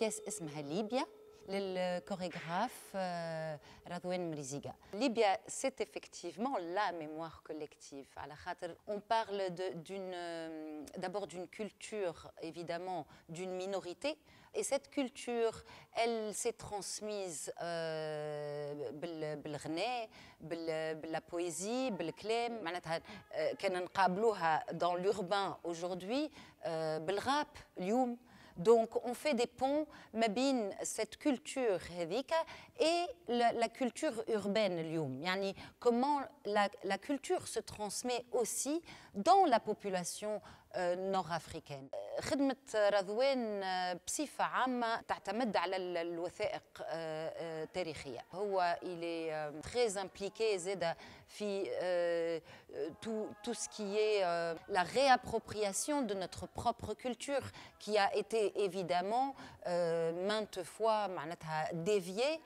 بيس اسمها le chorégraphe euh, Radouen Mriziga. Libya, c'est effectivement la mémoire collective on parle d'une euh, d'abord d'une culture évidemment d'une minorité et cette culture elle s'est transmise euh, le poésie, par le بالكلام معناتها كان dans l'urbain aujourd'hui rap اليوم donc on fait des ponts mabine cette culture et la, culture urbaine yani comment la, la, culture se transmet aussi dans la population il est رضوان est très impliqué زادة في tout, tout ce qui est la réappropriation de notre propre culture qui a été évidemment maintes fois معناتها déviée